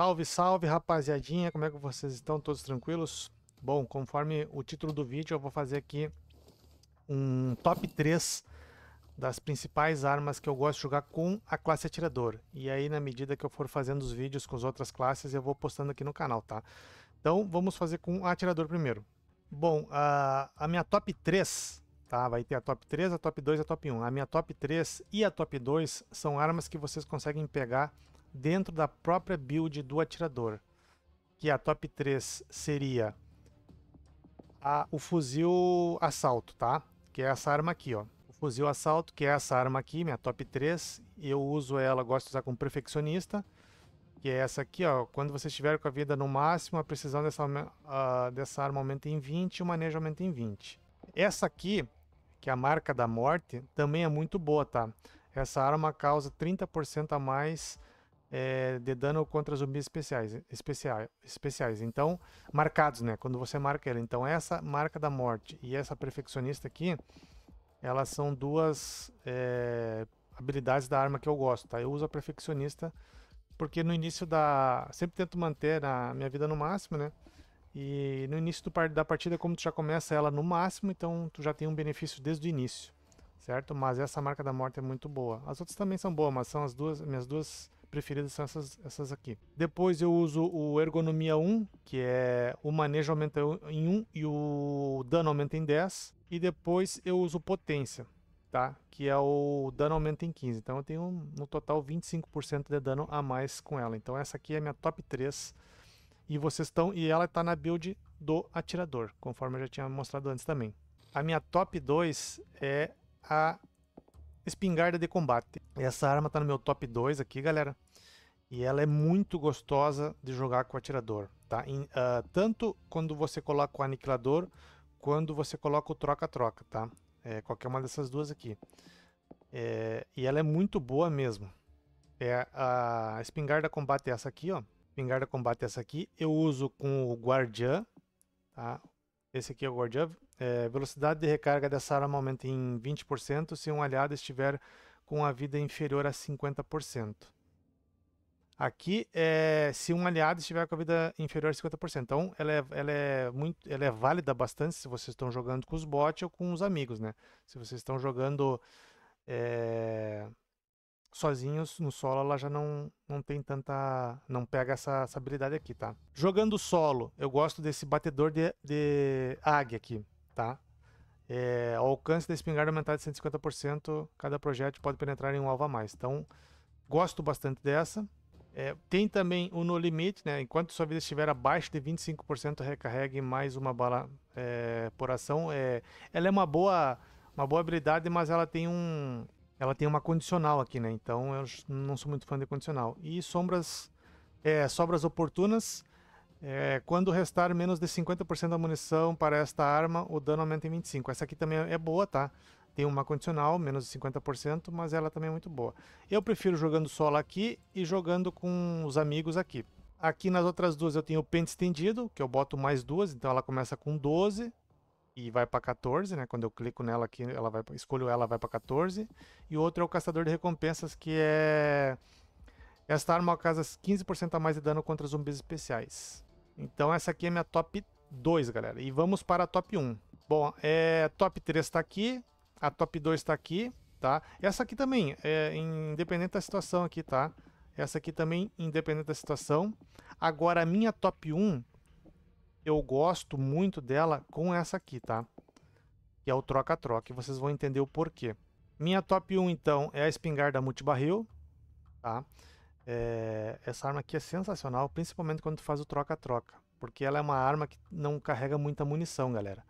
Salve, salve rapaziadinha, como é que vocês estão? Todos tranquilos? Bom, conforme o título do vídeo, eu vou fazer aqui um top 3 das principais armas que eu gosto de jogar com a classe atirador. E aí, na medida que eu for fazendo os vídeos com as outras classes, eu vou postando aqui no canal, tá? Então, vamos fazer com atirador primeiro. Bom, a, a minha top 3 tá? Vai ter a top 3, a top 2 e a top 1. A minha top 3 e a top 2 são armas que vocês conseguem pegar dentro da própria build do atirador. Que a top 3 seria a, o fuzil assalto, tá? Que é essa arma aqui, ó. O fuzil assalto, que é essa arma aqui, minha top 3. Eu uso ela, gosto de usar como perfeccionista. Que é essa aqui, ó. Quando você estiver com a vida no máximo, a precisão dessa, uh, dessa arma aumenta em 20 e o manejo aumenta em 20. Essa aqui, que é a marca da morte, também é muito boa, tá? Essa arma causa 30% a mais é, de dano contra zumbis especiais, especiais, especiais. Então, marcados, né? Quando você marca ela. Então, essa marca da morte e essa perfeccionista aqui, elas são duas é, habilidades da arma que eu gosto, tá? Eu uso a perfeccionista porque no início da... Sempre tento manter a minha vida no máximo, né? E no início do, da partida, como tu já começa ela no máximo, então tu já tem um benefício desde o início, certo? Mas essa marca da morte é muito boa. As outras também são boas, mas são as duas minhas duas preferidas são essas, essas aqui. Depois eu uso o Ergonomia 1, que é o manejo aumenta em 1 e o dano aumenta em 10. E depois eu uso Potência, tá? Que é o dano aumenta em 15. Então eu tenho no total 25% de dano a mais com ela. Então essa aqui é a minha top 3. E vocês estão e ela está na build do atirador, conforme eu já tinha mostrado antes também. A minha top 2 é a espingarda de combate. Essa arma tá no meu top 2 aqui, galera. E ela é muito gostosa de jogar com o atirador, tá? uh, tanto quando você coloca o aniquilador, quando você coloca o troca-troca, tá? É, qualquer uma dessas duas aqui. É, e ela é muito boa mesmo. É a, espingarda combate é essa aqui, ó. Espingarda combate é essa aqui. Eu uso com o guardiã, tá? Esse aqui é o guardiã. É, velocidade de recarga dessa arma aumenta em 20% se um aliado estiver com a vida inferior a 50%. Aqui é se um aliado estiver com a vida inferior a 50%. Então, ela é, ela é, muito, ela é válida bastante se vocês estão jogando com os bots ou com os amigos, né? Se vocês estão jogando é, sozinhos no solo, ela já não, não tem tanta... não pega essa, essa habilidade aqui, tá? Jogando solo, eu gosto desse batedor de, de águia aqui tá? É, o alcance da espingarda aumentar de 150%, cada projeto pode penetrar em um alvo a mais. Então, gosto bastante dessa. É, tem também o no limite, né? Enquanto sua vida estiver abaixo de 25%, recarregue mais uma bala é, por ação. É, ela é uma boa, uma boa habilidade, mas ela tem um, ela tem uma condicional aqui, né? Então eu não sou muito fã de condicional. E sombras, é, sobras oportunas. É, quando restar menos de 50% da munição para esta arma, o dano aumenta em 25%. Essa aqui também é boa, tá? Tem uma condicional, menos de 50%, mas ela também é muito boa. Eu prefiro jogando solo aqui e jogando com os amigos aqui. Aqui nas outras duas eu tenho o pente estendido, que eu boto mais duas, então ela começa com 12 e vai para 14, né? Quando eu clico nela aqui, ela vai, escolho ela, vai para 14. E o outro é o caçador de recompensas, que é... Esta arma causa 15% a mais de dano contra zumbis especiais. Então essa aqui é minha top 2, galera. E vamos para a top 1. Bom, é, top 3 está aqui, a top 2 está aqui, tá? Essa aqui também, é, independente da situação aqui, tá? Essa aqui também, independente da situação. Agora, a minha top 1, eu gosto muito dela com essa aqui, tá? Que é o troca-troca, e vocês vão entender o porquê. Minha top 1, então, é a espingarda multibarril, tá? Tá? É, essa arma aqui é sensacional, principalmente quando tu faz o troca-troca, porque ela é uma arma que não carrega muita munição, galera.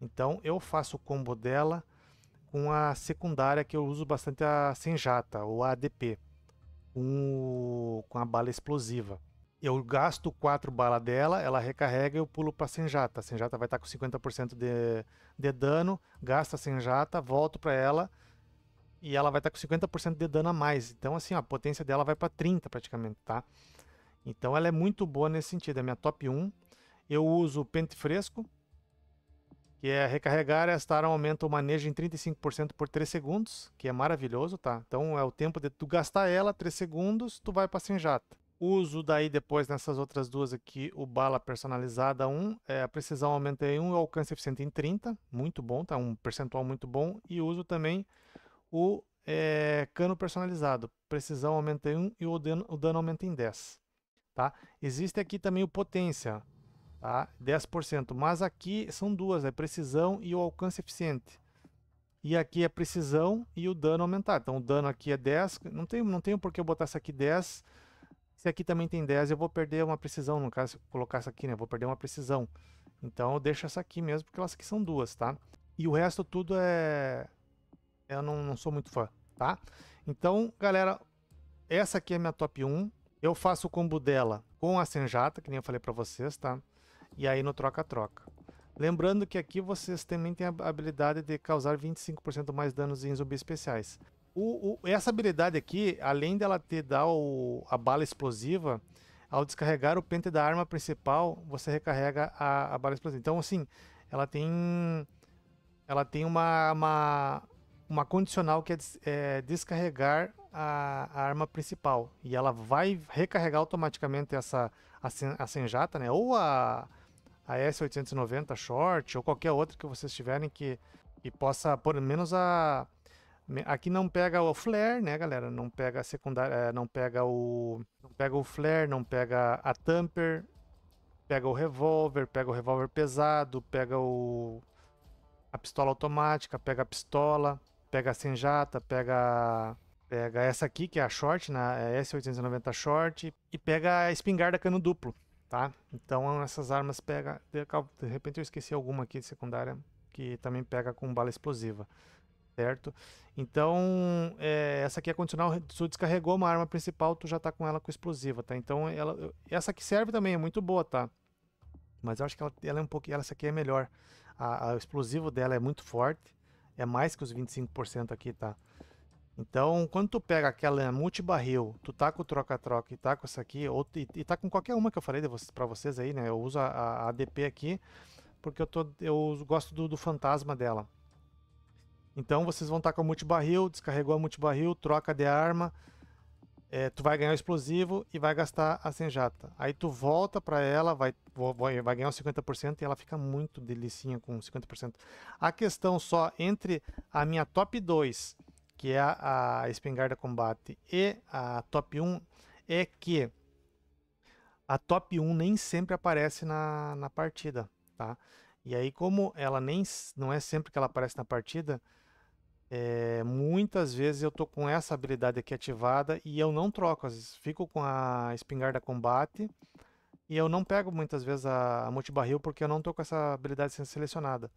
Então eu faço o combo dela com a secundária que eu uso bastante a Senjata, ou a ADP, com, com a bala explosiva. Eu gasto 4 balas dela, ela recarrega e eu pulo para Senjata. A Senjata vai estar tá com 50% de, de dano, gasta a Senjata, volto para ela e ela vai estar tá com 50% de dano a mais. Então, assim, a potência dela vai para 30 praticamente, tá? Então ela é muito boa nesse sentido, é minha top 1. Eu uso o pente fresco, que é recarregar esta arma aumenta o manejo em 35% por 3 segundos, que é maravilhoso, tá? Então é o tempo de tu gastar ela, 3 segundos, tu vai para senjata. Uso daí depois nessas outras duas aqui, o bala personalizada 1, é, a precisão aumenta em 1 e o alcance eficiente em 30, muito bom, tá? Um percentual muito bom. E uso também o é, cano personalizado. Precisão aumenta em 1 e o dano, o dano aumenta em 10. Tá? Existe aqui também o potência, tá? 10%, mas aqui são duas, é precisão e o alcance eficiente. E aqui é precisão e o dano aumentar. Então o dano aqui é 10, não tem, não tem por que eu botar isso aqui 10. Se aqui também tem 10, eu vou perder uma precisão, no caso, se eu colocar isso aqui, né, eu vou perder uma precisão. Então eu deixo essa aqui mesmo, porque elas aqui são duas, tá? E o resto tudo é eu não, não sou muito fã, tá? Então, galera, essa aqui é a minha top 1. Eu faço o combo dela com a Senjata, que nem eu falei pra vocês, tá? E aí no troca-troca. Lembrando que aqui vocês também têm a habilidade de causar 25% mais danos em zumbis especiais. O, o, essa habilidade aqui, além dela te dar o, a bala explosiva, ao descarregar o pente da arma principal, você recarrega a, a bala explosiva. Então, assim, ela tem ela tem uma, uma, uma condicional que é, des, é descarregar a, a, arma principal. E ela vai recarregar automaticamente essa a, sen, a Senjata, né? Ou a, a S890 Short, ou qualquer outra que vocês tiverem que, que possa, pelo menos a... Aqui não pega o flare, né, galera? Não pega a secundária, é, não pega o não pega o flare, não pega a tamper, pega o revólver, pega o revólver pesado, pega o a pistola automática, pega a pistola, pega a Senjata, pega pega essa aqui, que é a short, na né? é S890 short, e pega a espingarda cano duplo, tá? Então essas armas pega, de repente eu esqueci alguma aqui de secundária, que também pega com bala explosiva, certo? Então é, essa aqui é condicional, tu descarregou uma arma principal, tu já tá com ela com explosiva, tá? Então ela, essa aqui serve também, é muito boa, tá? Mas eu acho que ela, ela é um pouco, ela, essa aqui é melhor. A, a, o explosivo dela é muito forte, é mais que os 25% aqui, tá? Então, quando tu pega aquela multibarril, tu tá com troca-troca e tá com essa aqui, ou, e, e tá com qualquer uma que eu falei vocês, pra vocês aí, né? Eu uso a, a ADP aqui, porque eu, tô, eu gosto do, do fantasma dela. Então, vocês vão estar tá com a multibarril, descarregou a multibarril, troca de arma, é, tu vai ganhar o explosivo e vai gastar a senjata. Aí tu volta para ela, vai, vai, vai ganhar os 50% e ela fica muito delicinha com 50%. A questão só entre a minha top 2, que é a, a espingarda combate, e a top 1, é que a top 1 nem sempre aparece na, na partida, tá? E aí como ela nem não é sempre que ela aparece na partida, é, muitas vezes eu tô com essa habilidade aqui ativada e eu não troco, às vezes fico com a espingarda combate e eu não pego muitas vezes a, a multibarril porque eu não tô com essa habilidade sendo selecionada.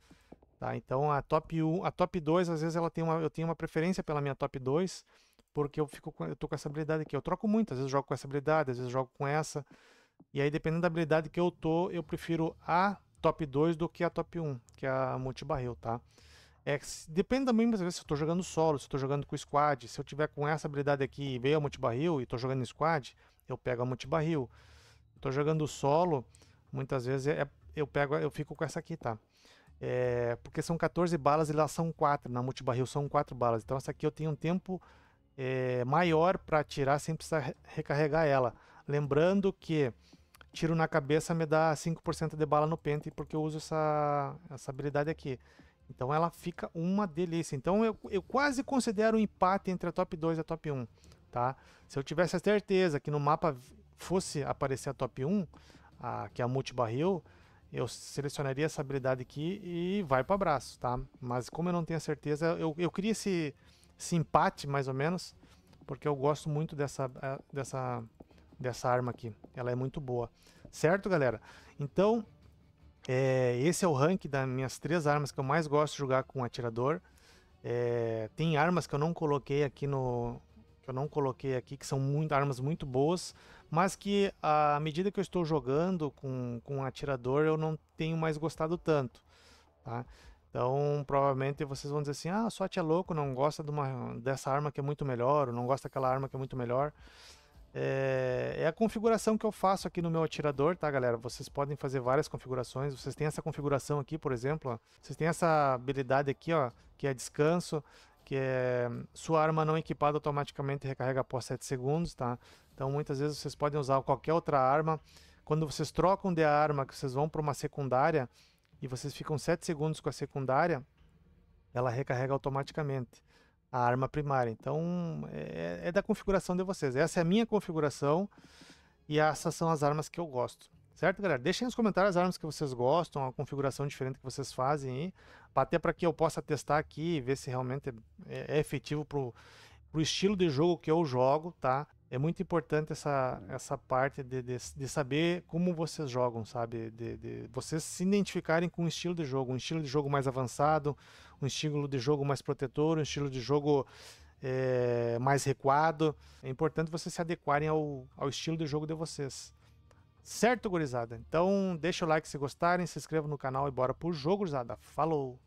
Tá? Então a top 1, a top 2 às vezes ela tem uma, eu tenho uma preferência pela minha top 2 porque eu fico com, eu tô com essa habilidade aqui. Eu troco muito, às vezes jogo com essa habilidade, às vezes jogo com essa. E aí dependendo da habilidade que eu tô, eu prefiro a top 2 do que a top 1, que é a multibarril, tá? É, depende também, vezes, se eu estou jogando solo, se eu estou jogando com squad. Se eu tiver com essa habilidade aqui e veio a multibarril e estou jogando em squad, eu pego a multibarril. Estou jogando solo, muitas vezes é, é, eu pego, eu fico com essa aqui, tá? É, porque são 14 balas e lá são 4, na multibarril são 4 balas. Então essa aqui eu tenho um tempo é, maior para atirar sem precisar recarregar ela. Lembrando que tiro na cabeça me dá 5% de bala no pente porque eu uso essa, essa habilidade aqui. Então ela fica uma delícia. Então eu, eu quase considero um empate entre a top 2 e a top 1. Tá? Se eu tivesse a certeza que no mapa fosse aparecer a top 1, a, que é a multibarril, eu selecionaria essa habilidade aqui e vai para o abraço, tá? Mas como eu não tenho a certeza, eu, eu queria esse, esse empate, mais ou menos, porque eu gosto muito dessa, dessa, dessa arma aqui. Ela é muito boa. Certo, galera? Então, é, esse é o rank das minhas três armas que eu mais gosto de jogar com atirador. É, tem armas que eu não coloquei aqui no que eu não coloquei aqui que são muito, armas muito boas, mas que à medida que eu estou jogando com, com um atirador eu não tenho mais gostado tanto, tá? Então, provavelmente vocês vão dizer assim: "Ah, só é louco, não gosta de uma, dessa arma que é muito melhor, ou não gosta daquela arma que é muito melhor". É, é, a configuração que eu faço aqui no meu atirador, tá, galera? Vocês podem fazer várias configurações. Vocês têm essa configuração aqui, por exemplo. Ó. Vocês têm essa habilidade aqui, ó, que é descanso, que é sua arma não equipada automaticamente recarrega após 7 segundos, tá? Então, muitas vezes vocês podem usar qualquer outra arma. Quando vocês trocam de arma, que vocês vão para uma secundária e vocês ficam 7 segundos com a secundária, ela recarrega automaticamente a arma primária. Então é, é, da configuração de vocês. Essa é a minha configuração e essas são as armas que eu gosto. Certo, galera? Deixem nos comentários as armas que vocês gostam, a configuração diferente que vocês fazem aí, até para que eu possa testar aqui e ver se realmente é, é efetivo para pro estilo de jogo que eu jogo, tá? é muito importante essa, é. essa parte de, de, de saber como vocês jogam, sabe? De, de, vocês se identificarem com um estilo de jogo, um estilo de jogo mais avançado, um estilo de jogo mais protetor, um estilo de jogo é, mais recuado. É importante vocês se adequarem ao, ao estilo de jogo de vocês. Certo, gurizada? Então, deixa o like se gostarem, se inscreva no canal e bora pro jogo, gurizada. Falou!